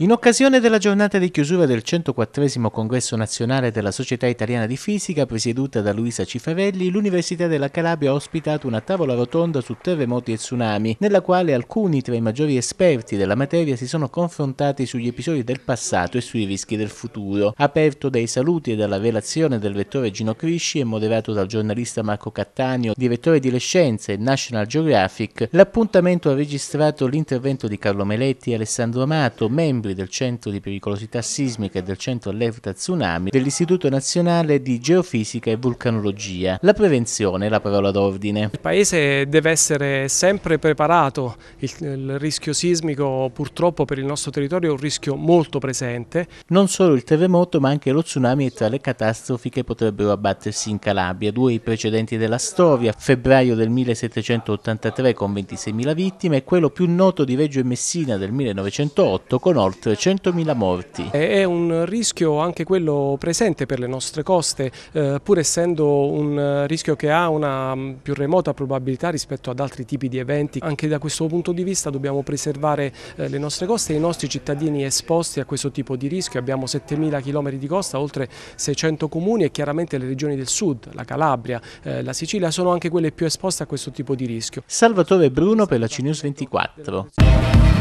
In occasione della giornata di chiusura del 104 Congresso Nazionale della Società Italiana di Fisica, presieduta da Luisa Cifarelli, l'Università della Calabria ha ospitato una tavola rotonda su terremoti e tsunami, nella quale alcuni tra i maggiori esperti della materia si sono confrontati sugli episodi del passato e sui rischi del futuro. Aperto dai saluti e dalla relazione del vettore Gino Crisci e moderato dal giornalista Marco Cattaneo, direttore di Le Scienze e National Geographic, l'appuntamento ha registrato l'intervento di Carlo Meletti e Alessandro Amato, membri residui del Centro di Pericolosità Sismica e del Centro Allerta Tsunami dell'Istituto Nazionale di Geofisica e Vulcanologia. La prevenzione è la parola d'ordine. Il Paese deve essere sempre preparato. Il, il rischio sismico purtroppo per il nostro territorio è un rischio molto presente. Non solo il terremoto ma anche lo tsunami è tra le catastrofi che potrebbero abbattersi in Calabria, due i precedenti della storia, febbraio del 1783 con 26.000 vittime e quello più noto di Reggio e Messina del 1908 con oltre 100.000 morti. È un rischio anche quello presente per le nostre coste, eh, pur essendo un rischio che ha una mm, più remota probabilità rispetto ad altri tipi di eventi. Anche da questo punto di vista dobbiamo preservare eh, le nostre coste e i nostri cittadini esposti a questo tipo di rischio. Abbiamo 7.000 km di costa, oltre 600 comuni e chiaramente le regioni del sud, la Calabria, eh, la Sicilia sono anche quelle più esposte a questo tipo di rischio. Salvatore Bruno per la CNews 24.